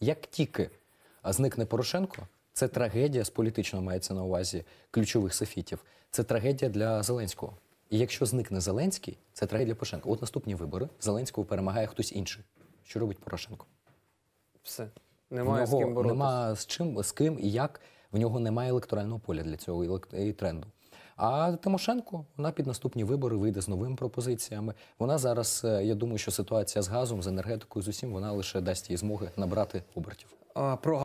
Як тільки зникне Порошенко, це трагедія з політично мається на увазі ключових сефітів. Це трагедія для Зеленського. І якщо зникне Зеленський, це трагедія для Порошенка. От наступні вибори Зеленського перемагає хтось інший. Що робить Порошенко? Все. Немає з ким боротися. Нема з чим, з ким і як. В нього немає електорального поля для цього і тренду. А Тимошенко вона під наступні вибори вийде з новими пропозиціями. Вона зараз, е, я думаю, що ситуація з газом, з енергетикою, з усім вона лише дасть їй змоги набрати обертів. А про